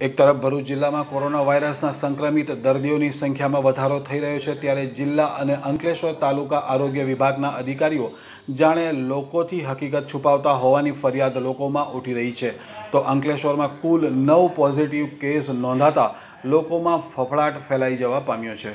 એક તરફ ભરૂચ જિલ્લામાં કોરોના વાયરસના સંક્રમિત દર્દીઓની સંખ્યામાં વધારો થઈ રહ્યો છે ત્યારે જિલ્લા અને અંકલેશ્વર તાલુકા આરોગ્ય વિભાગના અધિકારીઓ જાણે લોકોથી હકીકત છુપાવતા હોવાની ફરિયાદ લોકોમાં ઉઠી રહી છે તો અંકલેશ્વરમાં કુલ નવ પોઝિટિવ કેસ નોંધાતા લોકોમાં ફફડાટ ફેલાઈ જવા પામ્યો છે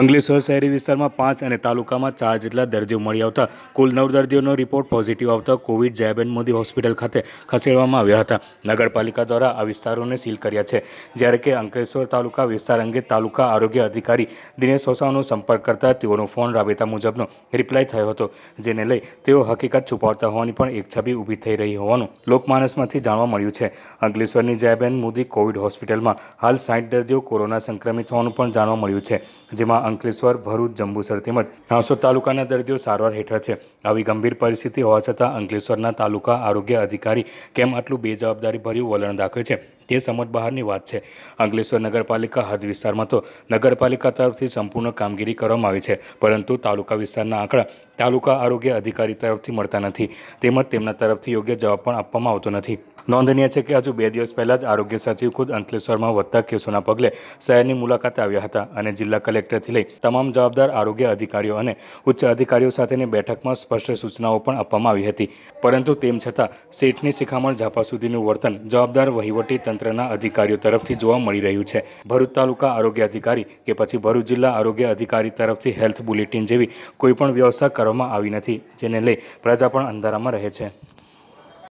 અંગલેશ્વર શહેરી વિસ્તારમાં પાંચ અને તાલુકામાં ચાર જેટલા દર્દીઓ મળી આવતા કુલ નવ દર્દીઓનો રિપોર્ટ પોઝિટિવ આવતા કોવિડ જયાબેન મોદી હોસ્પિટલ ખાતે ખસેડવામાં આવ્યા હતા નગરપાલિકા દ્વારા આ વિસ્તારોને સીલ કર્યા છે જ્યારે કે અંકલેશ્વર તાલુકા વિસ્તાર અંગે તાલુકા આરોગ્ય અધિકારી દિનેશ હોસાનો સંપર્ક કરતા તેઓનો ફોન રાબેતા મુજબનો રિપ્લાય થયો હતો જેને લઈ તેઓ હકીકત છુપાવતા હોવાની પણ એક છબી ઊભી થઈ રહી હોવાનું લોકમાનસમાંથી જાણવા મળ્યું છે અંકલેશ્વરની જયાબેન મોદી કોવિડ હોસ્પિટલમાં હાલ સાઠ દર્દીઓ કોરોના સંક્રમિત હોવાનું પણ જાણવા મળ્યું છે જેમાં અંકલેશ્વર ભરૂચ જંબુસર તેમજ નાસોદ તાલુકાના દર્દીઓ સારવાર હેઠળ છે આવી ગંભીર પરિસ્થિતિ હોવા છતાં અંકલેશ્વરના તાલુકા આરોગ્ય અધિકારી કેમ આટલું બેજવાબદારી ભર્યું વલણ દાખવે છે તે સમજ બહારની વાત છે અંકલેશ્વર નગરપાલિકા હદ વિસ્તારમાં તો નગરપાલિકા તરફથી સંપૂર્ણ કામગીરી કરવામાં આવી છે પરંતુ તાલુકા વિસ્તારના આંકડા તાલુકા આરોગ્ય અધિકારી તરફથી મળતા નથી તેમજ તેમના તરફથી યોગ્ય જવાબ પણ આપવામાં આવતો નથી નોંધનીય છે કે હજુ બે દિવસ પહેલાં જ આરોગ્ય સચિવ ખુદ અંકલેશ્વરમાં વધતા કેસોના પગલે શહેરની મુલાકાતે આવ્યા હતા અને જિલ્લા કલેક્ટરથી લઈ તમામ જવાબદાર આરોગ્ય અધિકારીઓ અને ઉચ્ચ અધિકારીઓ સાથેની બેઠકમાં સ્પષ્ટ સૂચનાઓ પણ આપવામાં આવી હતી પરંતુ તેમ છતાં સેટની શિખામણ ઝાપા સુધીનું વર્તન જવાબદાર વહીવટી તંત્રના અધિકારીઓ તરફથી જોવા મળી રહ્યું છે ભરૂચ તાલુકા આરોગ્ય અધિકારી કે પછી ભરૂચ જિલ્લા આરોગ્ય અધિકારી તરફથી હેલ્થ બુલેટિન જેવી કોઈપણ વ્યવસ્થા કરવામાં આવી નથી જેને લઈ પ્રજા પણ અંધારામાં રહે છે